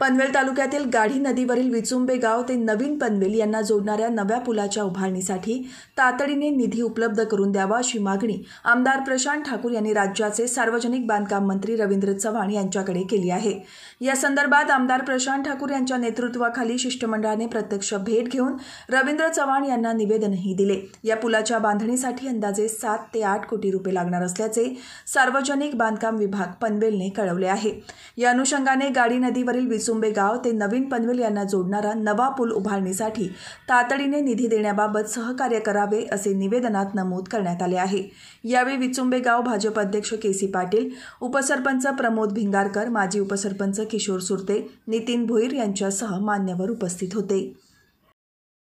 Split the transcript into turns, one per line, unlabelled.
पनवेल तालुक्यातील गाढी नदीवरील विचुंबे गाव ते नवीन पनवेल यांना जोडणाऱ्या नव्या पुलाच्या उभारणीसाठी तातडीने निधी उपलब्ध करून द्यावा अशी मागणी आमदार प्रशांत ठाकूर यांनी राज्याचे सार्वजनिक बांधकाम मंत्री रवींद्र चव्हाण यांच्याकडे केली आहे या संदर्भात आमदार प्रशांत ठाकूर यांच्या नेतृत्वाखाली शिष्टमंडळाने प्रत्यक्ष भेट घेऊन रवींद्र चव्हाण यांना निवेदनही दिले या पुलाच्या बांधणीसाठी अंदाजे सात ते आठ कोटी रुपये लागणार असल्याचे सार्वजनिक बांधकाम विभाग पनवेलने कळवले आहे या अनुषंगाने गाडी नदीवरील गाव ते नवीन पनवेल यांना जोडणारा नवा पूल उभारणीसाठी तातडीने निधी देण्याबाबत सहकार्य करावे असे निवेदनात नमूद करण्यात आले आहे यावेळी विचुंबेगाव भाजप अध्यक्ष के सी पाटील उपसरपंच प्रमोद भिंगारकर माजी उपसरपंच किशोर सुरते नितीन भोईर यांच्यासह मान्यवर उपस्थित होते